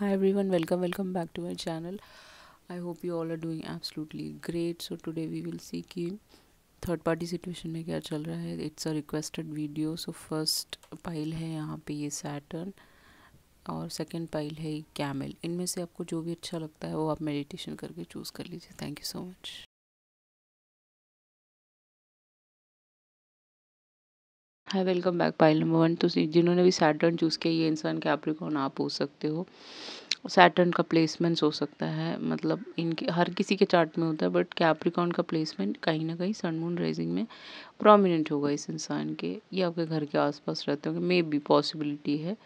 hi everyone welcome welcome back to my channel i hope you all are doing absolutely great so today we will see कि third party situation में क्या चल रहा है it's a requested video so first pile है यहाँ पे ये सैटर्न और सेकंड पाइल है कैमल इनमें से आपको जो भी अच्छा लगता है वो आप मेडिटेशन करके चूज़ कर लीजिए thank you so much hi welcome back pile number one तो जिन्होंने भी सैटर्न चूज़ किया ये इंसान कैप्रिकॉर्न आप हो सकते हो सैटर्न का प्लेसमेंट्स हो सकता है मतलब इनके हर किसी के चार्ट में होता है बट कैप्रिकॉन का प्लेसमेंट कहीं ना कहीं सन मून राइजिंग में प्रोमिनेंट होगा इस इंसान के ये आपके घर के आसपास रहते होंगे मे बी पॉसिबिलिटी है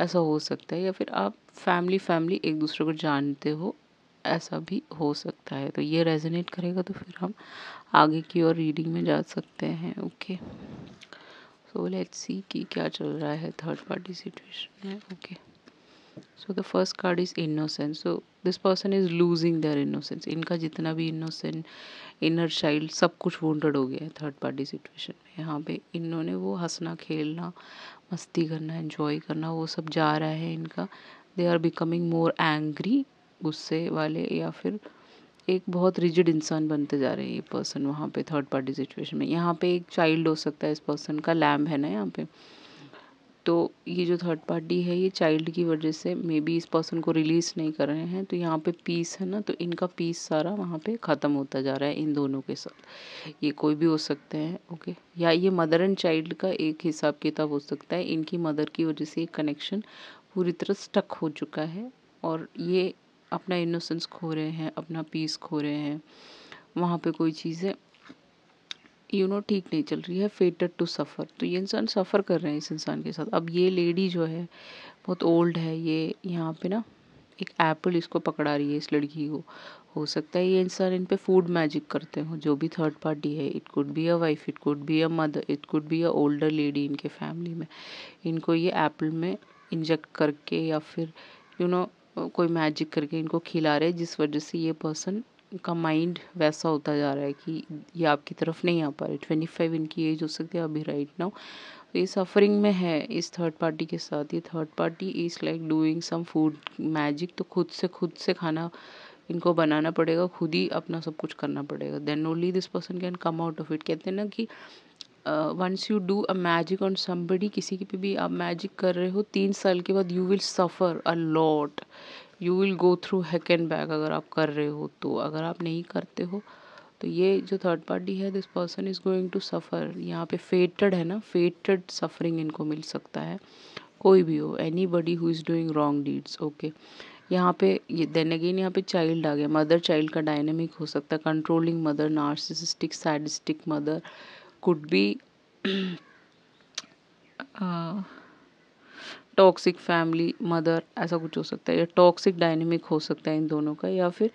ऐसा हो सकता है या फिर आप फैमिली फैमिली एक दूसरे को जानते हो ऐसा भी हो सकता है तो ये रेजोनेट करेगा तो फिर हम आगे की ओर रीडिंग में जा सकते हैं ओके सो लेट सी कि क्या चल रहा है थर्ड पार्टी सिचुएशन है okay so the first card is innocence so this person is losing their innocence इनका जितना भी इनोसेंट इनर चाइल्ड सब कुछ वॉन्टेड हो गया है थर्ड पार्टी सिचुएशन में यहाँ पे इन्होंने वो हंसना खेलना मस्ती करना एंजॉय करना वो सब जा रहा है इनका they are becoming more angry गुस्से वाले या फिर एक बहुत रिजिड इंसान बनते जा रहे हैं ये पर्सन वहाँ पे थर्ड पार्टी सिचुएशन में यहाँ पे एक चाइल्ड हो सकता है इस पर्सन का लैम्ब है ना यहाँ पे तो ये जो थर्ड पार्टी है ये चाइल्ड की वजह से मे बी इस पर्सन को रिलीज़ नहीं कर रहे हैं तो यहाँ पे पीस है ना तो इनका पीस सारा वहाँ पे ख़त्म होता जा रहा है इन दोनों के साथ ये कोई भी हो सकते हैं ओके या ये मदर एंड चाइल्ड का एक हिसाब किताब हो सकता है इनकी मदर की वजह से ये कनेक्शन पूरी तरह स्टक हो चुका है और ये अपना इनोसेंस खो रहे हैं अपना पीस खो रहे हैं वहाँ पे कोई चीज़ें यू नो ठीक नहीं चल रही है फेटेड टू सफ़र तो ये इंसान सफ़र कर रहे हैं इस इंसान के साथ अब ये लेडी जो है बहुत ओल्ड है ये यहाँ पे ना एक एप्पल इसको पकड़ा रही है इस लड़की को हो सकता है ये इंसान इन पे फूड मैजिक करते हो जो भी थर्ड पार्टी है it could be a wife it could be a mother it could be a older lady इनके फैमिली में इनको ये एप्पल में इंजेक्ट करके या फिर यू you नो know, कोई मैजिक करके इनको खिला रहे जिस वजह से ये पर्सन का माइंड वैसा होता जा रहा है कि ये आपकी तरफ नहीं आ पा रही ट्वेंटी फाइव इनकी एज हो सकती है अभी राइट नाउ तो ये सफरिंग में है इस थर्ड पार्टी के साथ ये third party is like doing some food magic तो खुद से खुद से खाना इनको बनाना पड़ेगा खुद ही अपना सब कुछ करना पड़ेगा then only this person can come out of it कहते हैं ना कि once you do a magic on somebody किसी के पे भी आप मैजिक कर रहे हो तीन साल के बाद you will suffer a lot you will go through heck and back अगर आप कर रहे हो तो अगर आप नहीं करते हो तो ये जो थर्ड पार्टी है this person is going to suffer यहाँ पे फेटेड है ना फेटेड सफरिंग इनको मिल सकता है कोई भी हो anybody who is doing wrong deeds okay यहाँ पे ये देन अगेन यहाँ पे चाइल्ड आ गया मदर चाइल्ड का डायनेमिक हो सकता है controlling mother narcissistic sadistic mother could be toxic family mother ऐसा कुछ हो सकता है या टॉक्सिक डायनेमिक हो सकता है इन दोनों का या फिर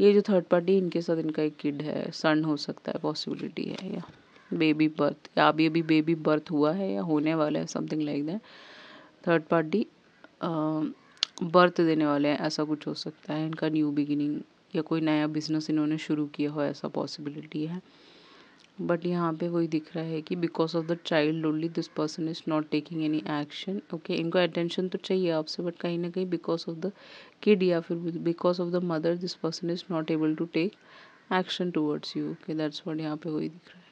ये जो थर्ड पार्टी इनके साथ इनका एक किड है सन हो सकता है पॉसिबिलिटी है या बेबी बर्थ या अभी अभी बेबी बर्थ हुआ है या होने वाला है something like that third party birth देने वाले हैं ऐसा कुछ हो सकता है इनका न्यू बिगिनिंग या कोई नया बिजनेस इन्होंने शुरू किया हो ऐसा पॉसिबिलिटी है बट यहाँ पे वही दिख रहा है कि because of the child only this person is not taking any action okay इनको अटेंशन तो चाहिए आपसे बट कहीं ना कहीं बिकॉज ऑफ द किड या फिर because of the mother this person is not able to take action towards you okay that's what यहाँ पे वही दिख रहा है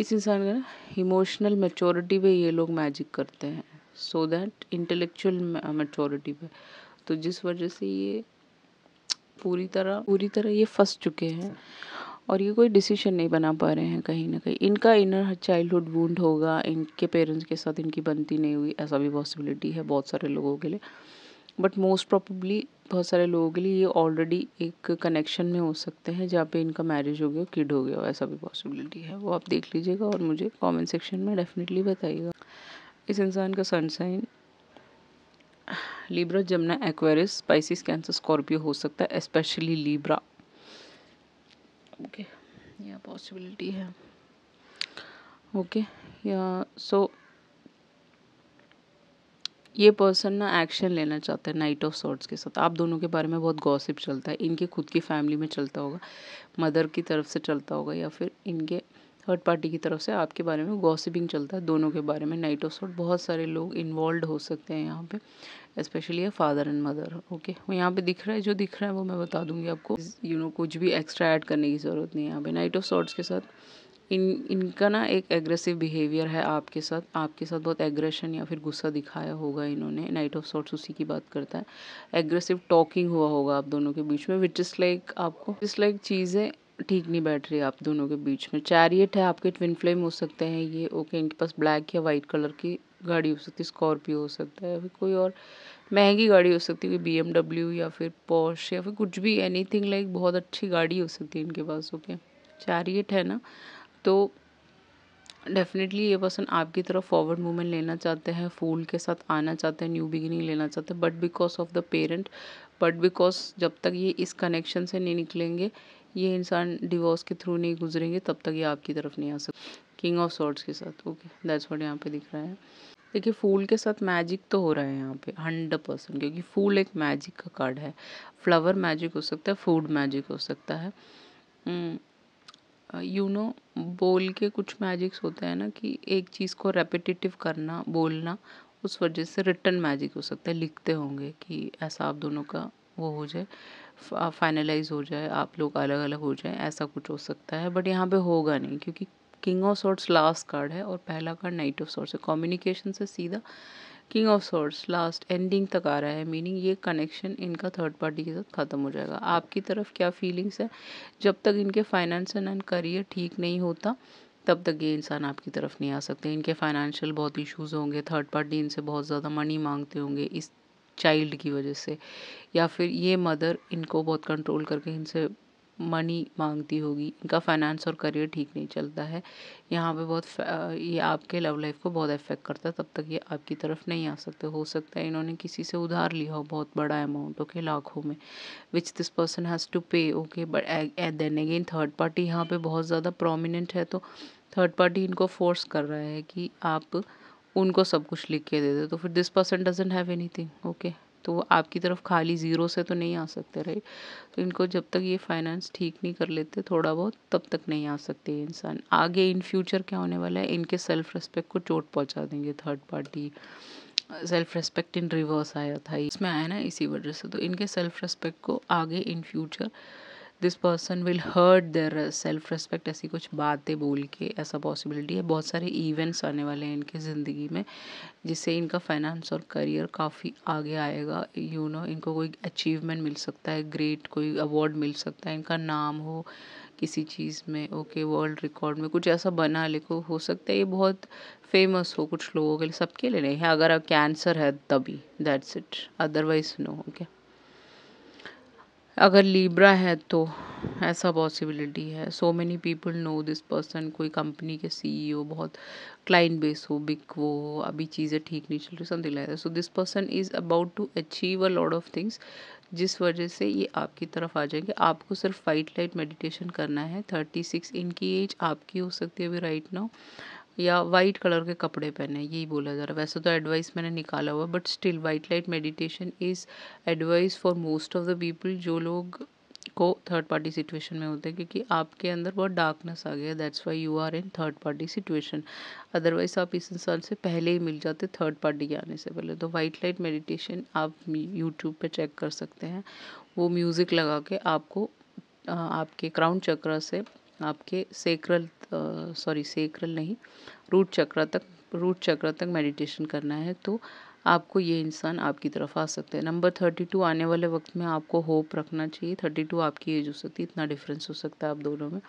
इस इंसान का ना इमोशनल मेचोरिटी पे ये लोग मैजिक करते हैं सो दैट इंटेलेक्चुअल मेचोरिटी पे तो जिस वजह से ये पूरी तरह पूरी तरह ये फंस चुके हैं और ये कोई डिसीजन नहीं बना पा रहे हैं कहीं ना कहीं इनका इनर चाइल्डहुड वूंड होगा इनके पेरेंट्स के साथ इनकी बनती नहीं हुई ऐसा भी पॉसिबिलिटी है बहुत सारे लोगों के लिए बट मोस्ट प्रोबेबली बहुत सारे लोगों के लिए ये ऑलरेडी एक कनेक्शन में हो सकते हैं जहाँ पे इनका मैरिज हो गया किड हो गया ऐसा भी पॉसिबिलिटी है वो आप देख लीजिएगा और मुझे कमेंट सेक्शन में डेफिनेटली बताइएगा इस इंसान का sun sign Libra Gemini Aquarius Pisces Cancer Scorpio हो सकता है स्पेशली लीब्रा ओके यह पॉसिबिलिटी है ओके या सो ये पर्सन ना एक्शन लेना चाहता है नाइट ऑफ सॉर्ट्स के साथ आप दोनों के बारे में बहुत गॉसिप चलता है इनके खुद की फैमिली में चलता होगा मदर की तरफ से चलता होगा या फिर इनके थर्ड पार्टी की तरफ से आपके बारे में गॉसिपिंग चलता है दोनों के बारे में नाइट ऑफ शॉर्ट बहुत सारे लोग इन्वॉल्व हो सकते हैं यहाँ पे स्पेशली ये फादर एंड मदर ओके वो यहाँ पे दिख रहा है जो दिख रहा है वो मैं बता दूंगी आपको यू you नो know, कुछ भी एक्स्ट्रा ऐड करने की ज़रूरत नहीं है यहाँ पे नाइट ऑफ शॉर्ट्स के साथ इन इनका ना एक एग्रेसिव बिहेवियर है आपके साथ आपके साथ बहुत एग्रेशन या फिर गुस्सा दिखाया होगा इन्होंने नाइट ऑफ सॉर्ट्स उसी की बात करता है एग्रेसिव टॉकिंग हुआ होगा आप दोनों के बीच में विच इज़ लाइक आपको इस लाइक चीज़ें ठीक नहीं बैठ रही आप दोनों के बीच में चैरियट है आपके ट्विन फ्लेम हो सकते हैं ये ओके इनके पास ब्लैक या वाइट कलर की गाड़ी हो सकती है स्कॉर्पियो हो सकता है फिर कोई और महंगी गाड़ी हो सकती है बी एम या फिर पॉश या फिर कुछ भी एनी थिंग लाइक बहुत अच्छी गाड़ी हो सकती है इनके पास ओके चैरियट है ना तो डेफिनेटली ये पर्सन आपकी तरफ फॉरवर्ड मूवमेंट लेना चाहते हैं फूल के साथ आना चाहते हैं न्यू बिगिनिंग लेना चाहते हैं but because of the parent but because जब तक ये इस कनेक्शन से नहीं निकलेंगे ये इंसान डिवोर्स के थ्रू नहीं गुजरेंगे तब तक ये आपकी तरफ नहीं आ सकते किंग ऑफ सॉर्ट्स के साथ ओके दैट्स व्हाट यहाँ पे दिख रहा है देखिए फूल के साथ मैजिक तो हो रहा है यहाँ पे हंड्रेड परसेंट क्योंकि फूल एक मैजिक का कार्ड है फ्लावर मैजिक हो सकता है फूड मैजिक हो सकता है you hmm, know uh, you know, बोल के कुछ मैजिक्स होते हैं ना कि एक चीज़ को रेपिटेटिव करना बोलना उस वजह से रिटर्न मैजिक हो सकता है लिखते होंगे कि ऐसा आप दोनों का वो हो जाए फाइनलाइज हो जाए आप लोग अलग अलग हो जाए ऐसा कुछ हो सकता है बट यहाँ पे होगा नहीं क्योंकि king of swords last card है और पहला कार्ड नाइट ऑफ सॉर्ट्स है कम्युनिकेशन से सीधा king of swords last ending तक आ रहा है मीनिंग ये कनेक्शन इनका थर्ड पार्टी के साथ ख़त्म हो जाएगा आपकी तरफ क्या फीलिंग्स है जब तक इनके फाइनेंस एंड करियर ठीक नहीं होता तब तक ये इंसान आपकी तरफ नहीं आ सकते इनके फाइनेंशियल बहुत इश्यूज़ होंगे थर्ड पार्टी इनसे बहुत ज़्यादा मनी मांगते होंगे इस चाइल्ड की वजह से या फिर ये मदर इनको बहुत कंट्रोल करके इनसे मनी मांगती होगी इनका फाइनेंस और करियर ठीक नहीं चलता है यहाँ पे बहुत ये आपके लव लाइफ को बहुत इफेक्ट करता है तब तक ये आपकी तरफ नहीं आ सकते हो सकता है इन्होंने किसी से उधार लिया हो बहुत बड़ा अमाउंट ओके लाखों में which this person has to pay okay but at then again third party यहाँ पे बहुत ज़्यादा प्रोमिनेंट है तो थर्ड पार्टी इनको फोर्स कर रहा है कि आप उनको सब कुछ लिख के दे दे तो फिर this person doesn't have anything okay तो वो आपकी तरफ खाली ज़ीरो से तो नहीं आ सकते राइट तो इनको जब तक ये फाइनेंस ठीक नहीं कर लेते थोड़ा बहुत तब तक नहीं आ सकते इंसान आगे इन फ्यूचर क्या होने वाला है इनके सेल्फ रिस्पेक्ट को चोट पहुंचा देंगे third party self respect in reverse आया था इसमें आया ना इसी वजह से तो इनके सेल्फ रिस्पेक्ट को आगे in future this person will hurt their self respect ऐसी कुछ बातें बोल के ऐसा पॉसिबिलिटी है बहुत सारे इवेंट्स आने वाले हैं इनके ज़िंदगी में जिससे इनका फाइनेंस और करियर काफ़ी आगे आएगा यू you नो know, इनको कोई अचीवमेंट मिल सकता है ग्रेट कोई अवार्ड मिल सकता है इनका नाम हो किसी चीज़ में ओके वर्ल्ड रिकॉर्ड में कुछ ऐसा बना लेको हो सकता है ये बहुत फेमस हो कुछ लोगों के लिए सबके लिए नहीं है अगर आप कैंसर है तभी that's it otherwise no okay अगर लिब्रा है तो ऐसा पॉसिबिलिटी है so many people know this person कोई कंपनी के सीईओ e बहुत क्लाइंट बेस हो बिक वो हो अभी चीज़ें ठीक नहीं चल रही something like so this person is about to achieve a lot of things जिस वजह से ये आपकी तरफ आ जाएंगे आपको सिर्फ वाइट लाइट मेडिटेशन करना है थर्टी सिक्स इनकी एज आपकी हो सकती है अभी राइट नाउ या वाइट कलर के कपड़े पहने यही बोला जा रहा है वैसे तो एडवाइस मैंने निकाला हुआ but still white light meditation is advice for most of the people जो लोग को थर्ड पार्टी सिचुएशन में होते हैं क्योंकि आपके अंदर बहुत डार्कनेस आ गया that's why you are in third party situation otherwise आप इस इंसान से पहले ही मिल जाते थर्ड पार्टी के आने से पहले तो वाइट लाइट मेडिटेशन आप यूट्यूब पे चेक कर सकते हैं वो म्यूज़िक लगा के आपको आपके क्राउन चक्र से आपके सेक्रल सॉरी सेक्रल नहीं रूट चक्र तक रूट चक्र तक मेडिटेशन करना है तो आपको ये इंसान आपकी तरफ आ सकते हैं नंबर थर्टी टू आने वाले वक्त में आपको होप रखना चाहिए थर्टी टू आपकी एज हो सकती है इतना डिफरेंस हो सकता है आप दोनों में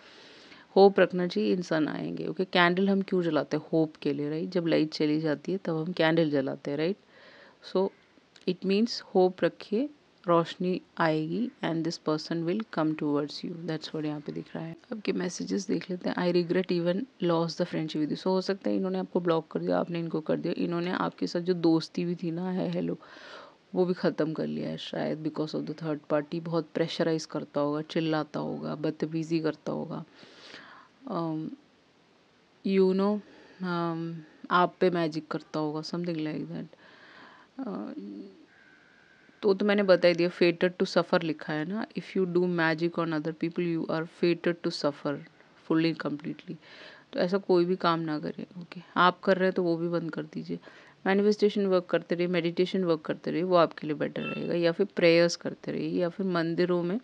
होप रखना चाहिए इंसान आएंगे ओके okay? कैंडल हम क्यों जलाते हैं होप के लिए राइट जब लाइट चली जाती है तब हम कैंडल जलाते हैं right so it means hope रखिए रोशनी आएगी and this person will come towards you that's word यहाँ पे दिख रहा है अब के मैसेजेस देख लेते हैं I regret even loss the friendship with you so हो सकता है इन्होंने आपको ब्लॉक कर दिया आपने इनको कर दिया इन्होंने आपके साथ जो दोस्ती भी थी ना है हेलो वो भी ख़त्म कर लिया है शायद because of the third party बहुत प्रेशराइज करता होगा चिल्लाता होगा बदतमीज़ी करता होगा you um, know you know, um, आप पे मैजिक करता होगा समथिंग लाइक दैट तो तो मैंने बता ही दिया फेटेड टू सफ़र लिखा है ना if you do magic on other people you are fated to suffer fully completely तो ऐसा कोई भी काम ना करें ओके आप कर रहे हैं तो वो भी बंद कर दीजिए मैनिफेस्टेशन वर्क करते रहिए मेडिटेशन वर्क करते रहिए वो आपके लिए बेटर रहेगा या फिर प्रेयर्स करते रहिए या फिर मंदिरों में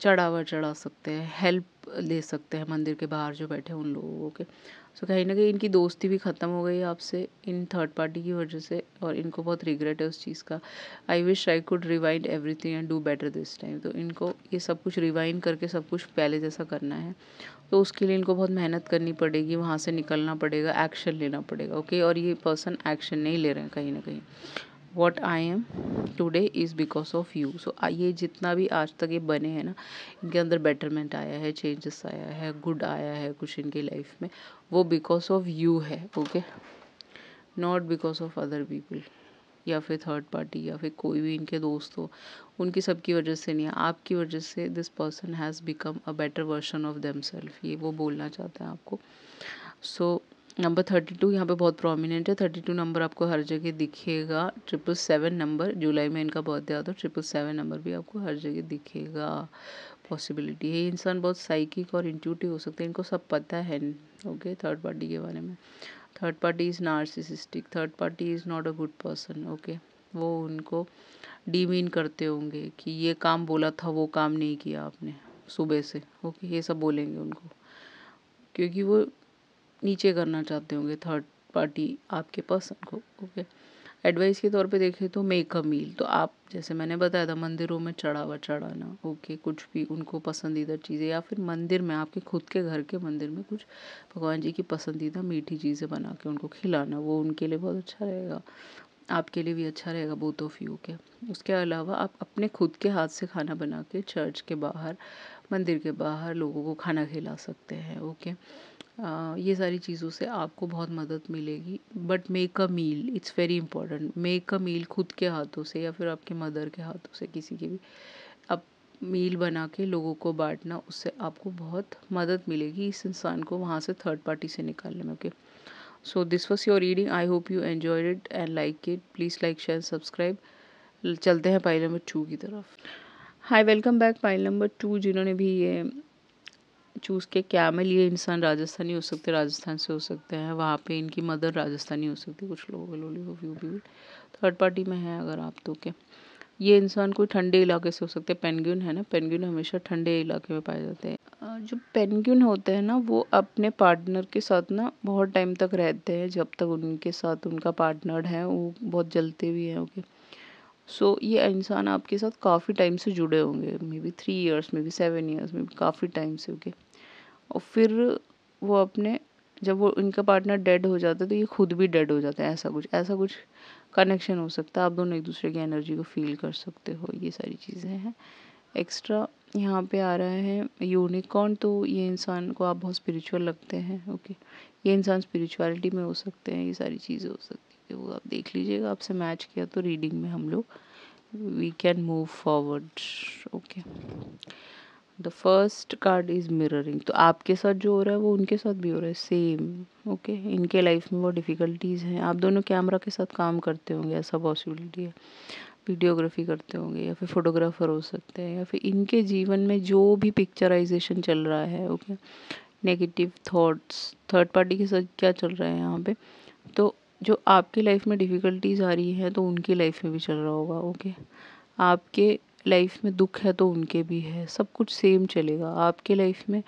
चढ़ावा चढ़ा सकते हैं हेल्प ले सकते हैं मंदिर के बाहर जो बैठे उन लोगों के सो कहीं ना कहीं इनकी दोस्ती भी ख़त्म हो गई आपसे इन थर्ड पार्टी की वजह से और इनको बहुत रिग्रेट है उस चीज़ का I wish I could rewind everything and do better this time तो इनको ये सब कुछ रिवाइंड करके सब कुछ पहले जैसा करना है तो उसके लिए इनको बहुत मेहनत करनी पड़ेगी वहाँ से निकलना पड़ेगा एक्शन लेना पड़ेगा ओके और ये पर्सन एक्शन नहीं ले रहे हैं कहीं ना कहीं what I am today is because of you so ये जितना भी आज तक ये बने हैं ना इनके अंदर बेटरमेंट आया है चेंजेस आया है गुड आया है कुछ इनके लाइफ में वो बिकॉज ऑफ यू है okay not because of other people या फिर थर्ड पार्टी या फिर कोई भी इनके दोस्त हो उनकी सबकी वजह से नहीं है आपकी वजह से this person has become a better version of them self ये वो बोलना चाहते हैं आपको so so, number thirty two यहाँ पर बहुत प्रोमिनेंट है थर्टी टू नंबर आपको हर जगह दिखेगा ट्रिपल सेवन नंबर जुलाई में इनका बर्थडे आता है ट्रिपल सेवन नंबर भी आपको हर जगह दिखेगा पॉसिबिलिटी है इंसान बहुत साइकिक और इंट्यूटिव हो सकते हैं इनको सब पता है ओके थर्ड पार्टी के बारे में third party is narcissistic third party is not a good person okay वो उनको डीमीन करते होंगे कि ये काम बोला था वो काम नहीं किया आपने सुबह से ओके ये सब बोलेंगे उनको क्योंकि वो नीचे करना चाहते होंगे थर्ड पार्टी आपके पर्सन को ओके एडवाइस के तौर पे देखें तो मेक अ मील तो आप जैसे मैंने बताया था मंदिरों में चढ़ावा चढ़ाना ओके कुछ भी उनको पसंदीदा चीज़ें या फिर मंदिर में आपके खुद के घर के मंदिर में कुछ भगवान जी की पसंदीदा मीठी चीज़ें बना के उनको खिलाना वो उनके लिए बहुत अच्छा रहेगा आपके लिए भी अच्छा रहेगा बोथ ऑफ यू के उसके अलावा आप अपने खुद के हाथ से खाना बना के चर्च के बाहर मंदिर के बाहर लोगों को खाना खिला सकते हैं ओके ये सारी चीज़ों से आपको बहुत मदद मिलेगी but make a meal it's very important make a meal खुद के हाथों से या फिर आपके मदर के हाथों से किसी के भी अब मील बना के लोगों को बांटना उससे आपको बहुत मदद मिलेगी इस इंसान को वहाँ से थर्ड पार्टी से निकालने में okay so this was your reading I hope you enjoy it and like it please like share subscribe चलते हैं पाइल नंबर टू की तरफ hi welcome back pile number two जिन्होंने भी ये चूज़ के क्या मैं लिए इंसान राजस्थानी हो सकते राजस्थान से हो सकते हैं वहाँ पे इनकी मदर राजस्थानी हो सकती है कुछ लोगों के लोली हो व्यू भी थर्ड पार्टी में है अगर आप तो के ये इंसान कोई ठंडे इलाके से हो सकते हैं पेनग्यून है ना पेनग्यून हमेशा ठंडे इलाके में पाए जाते हैं जो पेनग्यून होते हैं ना वो अपने पार्टनर के साथ ना बहुत टाइम तक रहते हैं जब तक उनके साथ उनका पार्टनर है वो बहुत जलते भी हैं ओके okay? सो ये इंसान आपके साथ काफ़ी टाइम से जुड़े होंगे maybe three years maybe seven years में भी काफ़ी टाइम से ओके और फिर वो अपने जब वो इनका पार्टनर डेड हो जाता है तो ये खुद भी डेड हो जाता है ऐसा कुछ ऐसा कुछ कनेक्शन हो सकता है आप दोनों एक दूसरे की एनर्जी को फील कर सकते हो ये सारी चीज़ें हैं एक्स्ट्रा यहाँ पे आ रहा है यूनिकॉर्न तो ये इंसान को आप बहुत स्पिरिचुअल लगते हैं ओके ये इंसान स्पिरिचुअलिटी में हो सकते हैं ये सारी चीज़ें हो सकती पे वो आप देख लीजिएगा आपसे मैच किया तो रीडिंग में हम लोग we can move forward okay the first card is mirroring तो आपके साथ जो हो रहा है वो उनके साथ भी हो रहा है सेम ओके okay? इनके लाइफ में वो डिफ़िकल्टीज़ हैं आप दोनों कैमरा के साथ काम करते होंगे ऐसा पॉसिबिलिटी है वीडियोग्राफी करते होंगे या फिर फोटोग्राफर हो सकते हैं या फिर इनके जीवन में जो भी पिक्चराइजेशन चल रहा है okay negative thoughts third party के साथ क्या चल रहा है यहाँ पे तो जो आपकी लाइफ में डिफ़िकल्टीज़ आ रही हैं तो उनकी लाइफ में भी चल रहा होगा ओके आपके लाइफ में दुख है तो उनके भी है सब कुछ सेम चलेगा आपके लाइफ में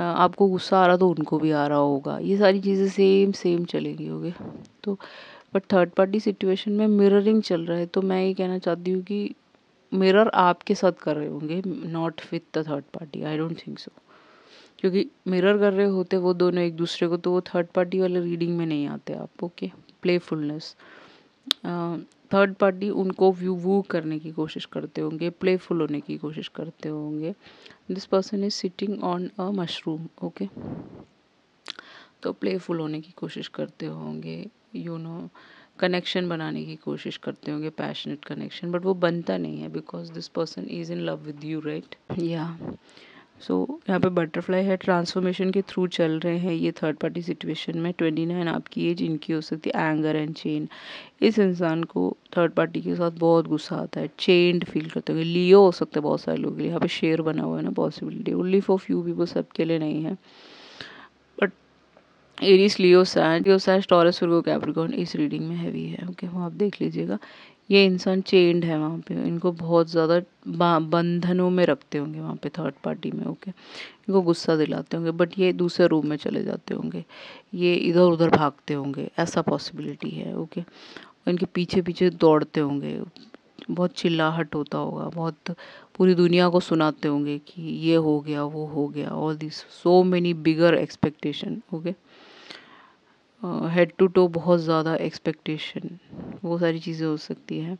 आपको गुस्सा आ रहा तो उनको भी आ रहा होगा ये सारी चीज़ें सेम सेम चलेंगी होगी तो बट थर्ड पार्टी सिचुएशन में मिररिंग चल रहा है तो मैं ये कहना चाहती हूँ कि मिरर आपके साथ कर रहे होंगे not with the third party I don't think so क्योंकि मिरर कर रहे होते वो दोनों एक दूसरे को तो वो थर्ड पार्टी वाले रीडिंग में नहीं आते आप ओके प्लेफुलनेस थर्ड पार्टी उनको व्यू वू करने की कोशिश करते होंगे प्लेफुल होने की कोशिश करते होंगे this person is sitting on a mushroom okay तो प्लेफुल होने की कोशिश करते होंगे यू नो कनेक्शन बनाने की कोशिश करते होंगे पैशनेट कनेक्शन बट वो बनता नहीं है because this person is in love with you right या सो so, यहाँ पे बटरफ्लाई है ट्रांसफॉर्मेशन के थ्रू चल रहे हैं ये थर्ड पार्टी सिचुएशन में ट्वेंटी नाइन आपकी एज इनकी हो सकती है एंगर एंड चेन इस इंसान को थर्ड पार्टी के साथ बहुत गुस्सा आता है चेंड फील करते होंगे लियो हो सकते हैं बहुत सारे लोग यहाँ पे शेयर बना हुआ है ना possibility only for few people सबके लिए नहीं है एरिस लियो सैंड लियो सैंड टॉरस वर्गो कैप्रिकॉन इस रीडिंग में हैवी है ओके okay, वो आप देख लीजिएगा ये इंसान चेंड है वहाँ पे इनको बहुत ज़्यादा बंधनों में रखते होंगे वहाँ पे थर्ड पार्टी में ओके इनको गुस्सा दिलाते होंगे बट ये दूसरे रूम में चले जाते होंगे ये इधर उधर भागते होंगे ऐसा पॉसिबिलिटी है ओके इनके पीछे पीछे दौड़ते होंगे बहुत चिल्लाहट होता होगा बहुत पूरी दुनिया को सुनाते होंगे कि ये हो गया वो हो गया all this so many bigger expectation okay head to toe बहुत ज़्यादा एक्सपेक्टेशन वो सारी चीज़ें हो सकती हैं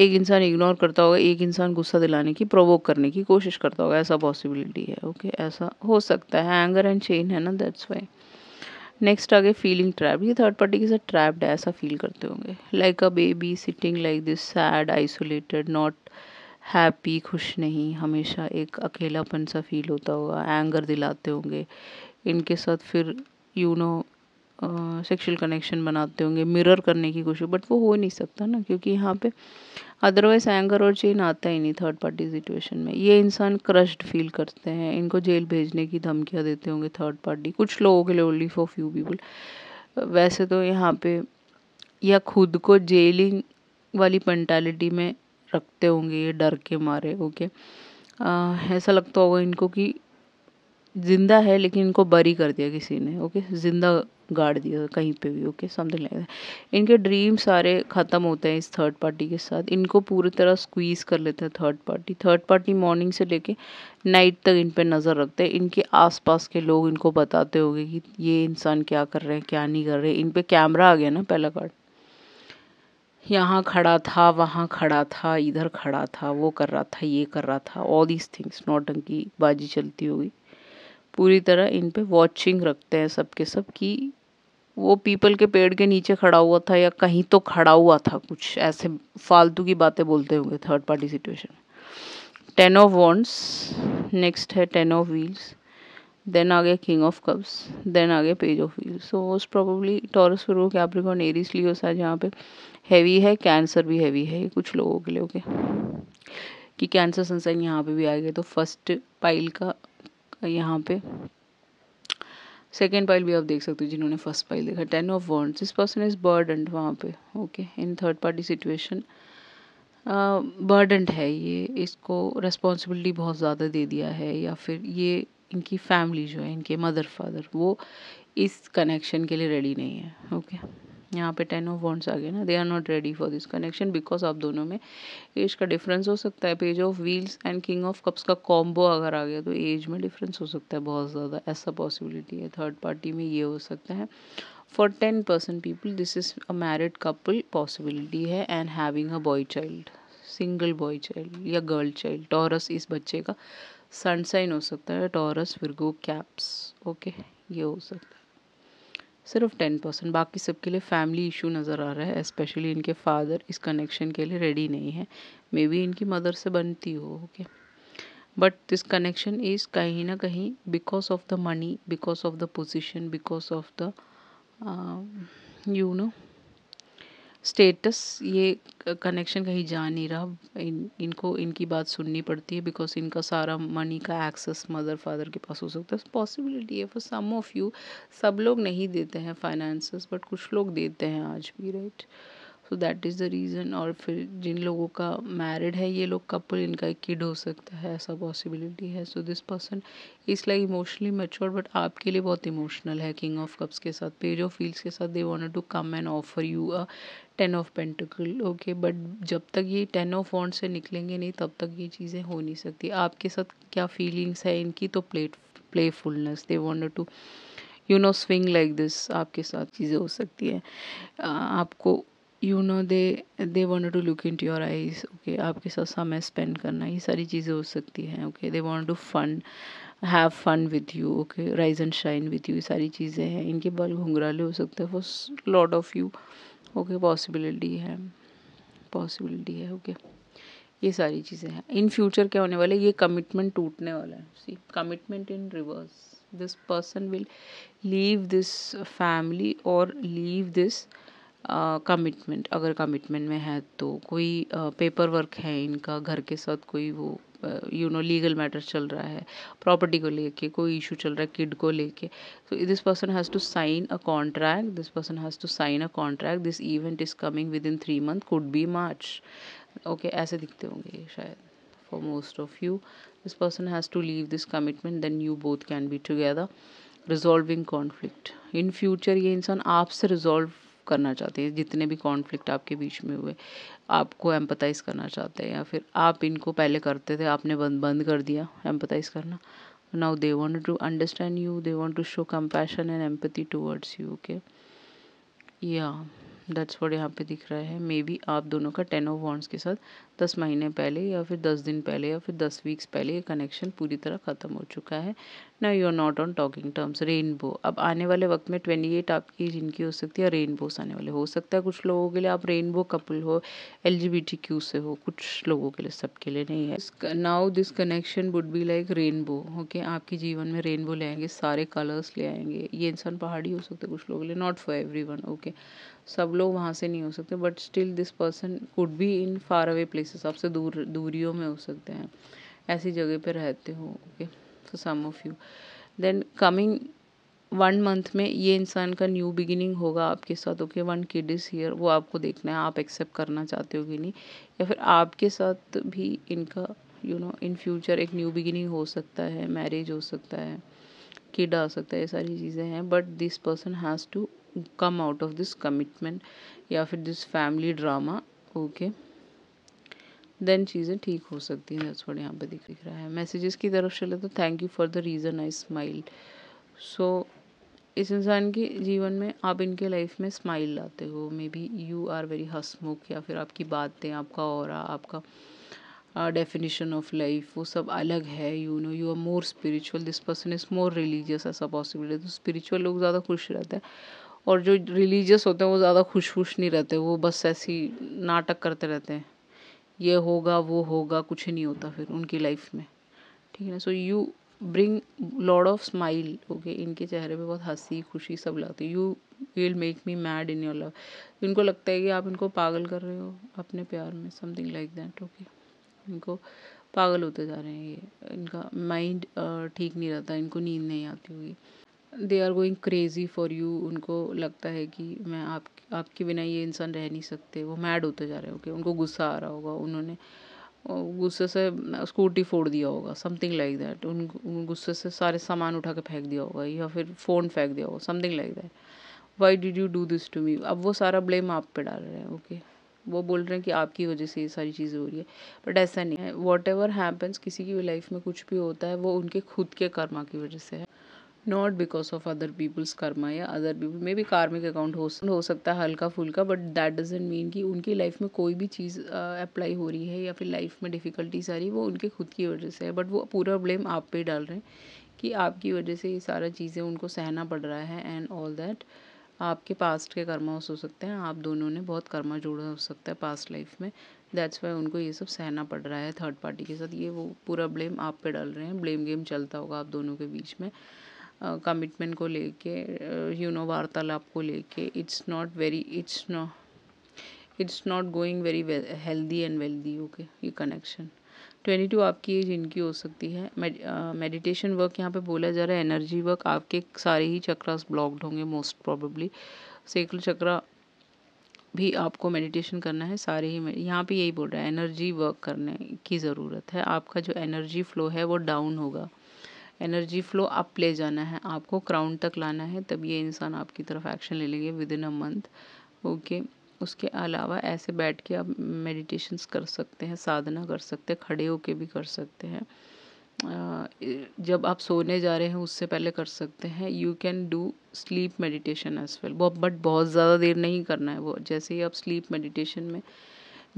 एक इंसान इग्नोर करता होगा एक इंसान गुस्सा दिलाने की प्रोवोक करने की कोशिश करता होगा ऐसा पॉसिबिलिटी है ओके okay? ऐसा हो सकता है एंगर एंड चेन है ना दैट्स वाई नेक्स्ट आगे फीलिंग ट्रैप्ड ये थर्ड पार्टी के साथ ट्रैप्ड है ऐसा फील करते होंगे like a baby sitting like this sad isolated not happy खुश नहीं हमेशा एक अकेलापन सा फील होता होगा एंगर दिलाते होंगे इनके साथ फिर you you know know, sexual connection बनाते होंगे मिरर करने की कोशिश बट वो हो नहीं सकता ना क्योंकि यहाँ पे अदरवाइज एंगर और चेन आता ही नहीं थर्ड पार्टी सिचुएशन में ये इंसान क्रश्ड फील करते हैं इनको जेल भेजने की धमकियाँ देते होंगे थर्ड पार्टी कुछ लोगों के लिए ओनली फॉर फ्यू पीपल वैसे तो यहाँ पे या खुद को जेलिंग वाली पेंटालिटी में रखते होंगे ये डर के मारे ओके okay? ऐसा लगता होगा इनको कि ज़िंदा है लेकिन इनको बरी कर दिया किसी ने ओके ज़िंदा गाड़ दिया कहीं पे भी ओके समथिंग लाइक इनके ड्रीम सारे ख़त्म होते हैं इस थर्ड पार्टी के साथ इनको पूरी तरह स्क्वीज़ कर लेते हैं third party third party morning से लेके नाइट तक इन पर नज़र रखते हैं इनके आसपास के लोग इनको बताते होंगे कि ये इंसान क्या कर रहे हैं क्या नहीं कर रहे इन पर कैमरा आ गया ना पहला कार्ड यहाँ खड़ा था वहाँ खड़ा था इधर खड़ा था वो कर रहा था ये कर रहा था ऑल दीज थिंग्स नौटंकी बाजी चलती होगी पूरी तरह इन पे वॉचिंग रखते हैं सब के सब कि वो पीपल के पेड़ के नीचे खड़ा हुआ था या कहीं तो खड़ा हुआ था कुछ ऐसे फालतू की बातें बोलते हुए third party situation ten of wands next है टेन ऑफ व्हील्स देन आ गया किंग ऑफ कप्स देन आ गया page of wheels so most probably Taurus फिर कैप्रिकॉन एरीस लियो सा जहाँ पे हैवी है कैंसर भी हैवी है कुछ लोगों के लिए ओके कि कैंसर सनसाइन यहाँ पे भी आ गया तो फर्स्ट पाइल का यहाँ पे सेकेंड पाइल भी आप देख सकते हो जिन्होंने फर्स्ट पाइल देखा ten of swords this person is burden वहाँ पे okay in third party situation burden है ये इसको रिस्पॉन्सिबिलिटी बहुत ज़्यादा दे दिया है या फिर ये इनकी फैमिली जो है इनके मदर फादर वो इस कनेक्शन के लिए रेडी नहीं है ओके okay? यहाँ पे टेन ऑफ वॉन्ट्स आ गए ना they are not ready for this connection because आप दोनों में एज का डिफरेंस हो सकता है page of wheels and king of cups का कॉम्बो अगर आ गया तो एज में डिफरेंस हो सकता है बहुत ज़्यादा ऐसा पॉसिबिलिटी है थर्ड पार्टी में ये हो सकता है for ten percent people this is a married couple possibility है and having a boy child single boy child या गर्ल चाइल्ड टॉरस इस बच्चे का सनसाइन हो सकता है टॉरस फिर कैप्स ओके ये हो सकता है सिर्फ टेन परसेंट बाकी सबके लिए फैमिली इशू नज़र आ रहा है स्पेशली इनके फादर इस कनेक्शन के लिए रेडी नहीं है मे बी इनकी मदर से बनती हो okay but this connection is कहीं ना कहीं because of the money because of the position because of the you know status ये कनेक्शन कहीं जा नहीं रहा इन इनको इनकी बात सुननी पड़ती है बिकॉज इनका सारा मनी का एक्सेस मदर फादर के पास हो सकता है पॉसिबिलिटी है फॉर सम ऑफ यू सब लोग नहीं देते हैं फाइनेंसेस बट कुछ लोग देते हैं आज भी right right? So that is the reason और फिर जिन लोगों का मैरिड है ये लोग कपल इनका एक किड हो सकता है ऐसा पॉसिबिलिटी है so this person is like emotionally mature but आपके लिए बहुत इमोशनल है किंग ऑफ कप्स के साथ पेज ऑफ फील्स के साथ they want to come and offer you a ten of pentacle okay but जब तक ये टेन ऑफ वॉन्ट से निकलेंगे नहीं तब तक ये चीज़ें हो नहीं सकती आपके साथ क्या फीलिंग्स है इनकी तो plate playfulness they want to you know swing like this आपके साथ चीज़ें हो सकती है आपको you know they they want to look into your eyes okay आपके साथ समय स्पेंड करना ये सारी चीज़ें हो सकती हैं okay they want to fun have fun with you okay rise and shine with you ये सारी चीज़ें हैं इनके बाल घुंघराले हो सकते हैं for lot of you okay possibility है पॉसिबिलिटी है ओके okay. ये सारी चीज़ें हैं इन फ्यूचर क्या होने वाला है ये कमिटमेंट टूटने वाला है see commitment in reverse this person will leave this family और लीव दिस कमिटमेंट अगर कमिटमेंट में है तो कोई पेपर वर्क है इनका घर के साथ कोई वो यू नो लीगल मैटर चल रहा है प्रॉपर्टी को लेके कोई इशू चल रहा है किड को लेके तो this person has to sign a contract this person has to sign a contract this event is coming within three month could be March okay ऐसे दिखते होंगे शायद for most of you this person has to leave this commitment then you both can be together resolving conflict in future ये इंसान आपसे resolve करना चाहते हैं जितने भी कॉन्फ्लिक्ट आपके बीच में हुए आपको एम्पथाइज करना चाहते हैं या फिर आप इनको पहले करते थे आपने बंद बंद कर दिया एम्पथाइज करना now they want to understand you they want to show compassion and empathy towards you okay या दैट्स वर्ड यहाँ पे दिख रहा है मे बी आप दोनों का टेन ऑफ वॉन्ट्स के साथ दस महीने पहले या फिर दस दिन पहले या फिर दस वीक्स पहले ये कनेक्शन पूरी तरह ख़त्म हो चुका है ना you are not on talking terms rainbow अब आने वाले वक्त में ट्वेंटी एट आपकी जिनकी हो सकती है रेनबोस आने वाले हो सकता है कुछ लोगों के लिए आप रेनबो कपल हो L G B T Q से हो कुछ लोगों के लिए सबके लिए नहीं है now this connection would be like rainbow okay आपके जीवन में रेनबो ले आएंगे सारे कलर्स ले आएंगे ये इंसान पहाड़ी हो सकते कुछ लोगों के लिए नॉट फॉर एवरी ओके सब लोग वहाँ से नहीं हो सकते but still this person could be in far away place इस हिसाब से दूर दूरियों में हो सकते हैं ऐसी जगह पर रहते हो okay so some of you then coming one month में ये इंसान का न्यू बिगिनिंग होगा आपके साथ okay one kid is here वो आपको देखना है आप एक्सेप्ट करना चाहते हो कि नहीं या फिर आपके साथ भी इनका यू नो इन फ्यूचर एक न्यू बिगिनिंग हो सकता है मैरिज हो सकता है किड आ सकता है ये सारी चीज़ें हैं but this person has to come out of this commitment या फिर this family drama okay then चीज़ें ठीक हो सकती हैं वर्ड यहाँ पर दिख दिख रहा है मैसेजेस की तरफ चले तो thank you for the reason I smile so इस इंसान के जीवन में आप इनके लाइफ में स्माइल लाते हो maybe you are very हसमुख या फिर आपकी बातें आपका और आपका डेफिनेशन ऑफ लाइफ वो सब अलग है you know you are more spiritual this person is more religious ऐसा पॉसिबल है तो स्पिरिचुअल लोग ज़्यादा खुश रहते हैं और जो रिलीजियस होते हैं वो ज़्यादा खुश खुश नहीं रहते वो बस ऐसी नाटक करते रहते हैं ये होगा वो होगा कुछ नहीं होता फिर उनकी लाइफ में ठीक है ना so you bring lord of smile okay इनके चेहरे पे बहुत हंसी खुशी सब लगती है you will make me mad in your love इनको लगता है कि आप इनको पागल कर रहे हो अपने प्यार में समथिंग लाइक दैट ओके इनको पागल होते जा रहे हैं ये इनका माइंड ठीक नहीं रहता इनको नींद नहीं आती होगी they are going crazy for you उनको लगता है कि मैं आप आपके बिना ये इंसान रह नहीं सकते वो मैड होते जा रहे होंगे उनको गुस्सा आ रहा होगा उन्होंने गुस्से से स्कूटी फोड़ दिया होगा समथिंग लाइक दैट उन गुस्से से सारे सामान उठा के फेंक दिया होगा या फिर फ़ोन फेंक दिया होगा something like that why did you do this to me अब वो सारा ब्लेम आप पे डाल रहे हैं ओके वो बोल रहे हैं कि आपकी वजह से ये सारी चीज़ें हो रही है बट ऐसा नहीं है वॉट एवर हैपन्स किसी की लाइफ में कुछ भी होता है वो उनके खुद के कर्मा की वजह से है not because of other peoples karma या other people maybe karmic account हो हो सकता है हल्का फुल्का बट दैट डजेंट मीन कि उनकी लाइफ में कोई भी चीज़ अप्लाई हो रही है या फिर लाइफ में डिफ़िकल्टीज आ रही है वो उनके खुद की वजह से है बट वो पूरा ब्लेम आप पे डाल रहे हैं कि आपकी वजह से ये सारा चीज़ें उनको सहना पड़ रहा है एंड ऑल दैट आपके पास्ट के कर्मा हो सकते हैं आप दोनों ने बहुत कर्मा जोड़ा हो सकता है पास्ट लाइफ में दैट्स वाई उनको ये सब सहना पड़ रहा है थर्ड पार्टी के साथ ये वो पूरा ब्लेम आप पे डाल रहे हैं ब्लेम गेम चलता होगा आप दोनों के बीच में कमिटमेंट को लेके यू नो वार्तालाप को लेके it's not very it's no it's not going very healthy and wealthy okay ये कनेक्शन ट्वेंटी टू आपकी एज इनकी हो सकती है मेडिटेशन वर्क यहाँ पे बोला जा रहा है एनर्जी वर्क आपके सारे ही चक्रास ब्लॉक्ड होंगे मोस्ट प्रॉबली सेकल चक्रा भी आपको मेडिटेशन करना है सारे ही यहाँ पे यही बोल रहा है एनर्जी वर्क करने की ज़रूरत है आपका जो एनर्जी फ्लो है वो डाउन होगा एनर्जी फ्लो अप ले जाना है आपको क्राउन तक लाना है तब ये इंसान आपकी तरफ एक्शन ले लेंगे within a month okay उसके अलावा ऐसे बैठ के आप मेडिटेशंस कर सकते हैं साधना कर सकते हैं खड़े होके भी कर सकते हैं जब आप सोने जा रहे हैं उससे पहले कर सकते हैं you can do sleep meditation as well but बहुत ज़्यादा देर नहीं करना है वो जैसे ही आप स्लीप मेडिटेशन में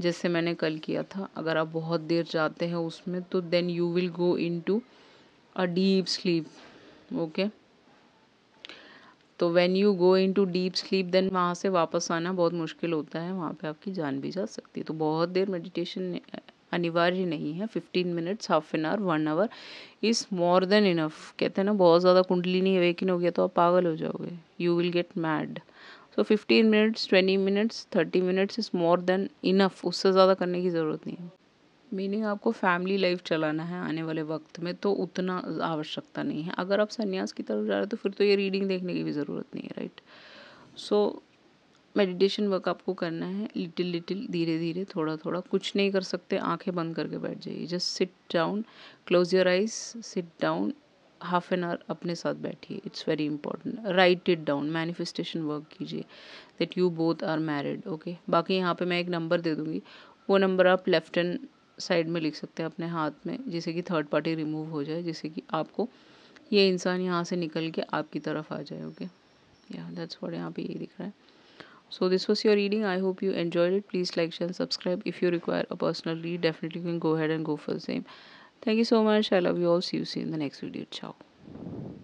जैसे मैंने कल किया था अगर आप बहुत देर जाते हैं उसमें तो then you will go into a deep sleep okay तो when you go into deep sleep then वहाँ से वापस आना बहुत मुश्किल होता है वहाँ पे आपकी जान भी जा सकती है तो बहुत देर मेडिटेशन अनिवार्य नहीं है fifteen minutes half an hour one hour is more than enough कहते हैं ना बहुत ज़्यादा कुंडली नहीं अवेकिन हो गया तो आप पागल हो जाओगे you will get mad so fifteen minutes twenty minutes thirty minutes is more than enough उससे ज़्यादा करने की ज़रूरत नहीं है मीनिंग आपको फैमिली लाइफ चलाना है आने वाले वक्त में तो उतना आवश्यकता नहीं है अगर आप संन्यास की तरफ जा रहे हो तो फिर तो ये रीडिंग देखने की भी ज़रूरत नहीं है राइट सो मेडिटेशन वर्क आपको करना है लिटिल लिटिल धीरे धीरे थोड़ा थोड़ा कुछ नहीं कर सकते आंखें बंद करके बैठ जाइए just sit down close your eyes sit down half an hour अपने साथ बैठिए it's very important write it down manifestation work कीजिए that you both are married okay बाकी यहाँ पे मैं एक नंबर दे दूँगी वो नंबर आप लेफ्ट एंड साइड में लिख सकते हैं अपने हाथ में जिससे कि थर्ड पार्टी रिमूव हो जाए जिससे कि आपको ये इंसान यहाँ से निकल के आपकी तरफ आ जाए ओके या दैट्स वॉट यहाँ पे यही दिख रहा है so this was your reading I hope you enjoy it please like share subscribe if you require a personal read definitely can go ahead and go for same thank you so much I love you all see you see in the next video चाओ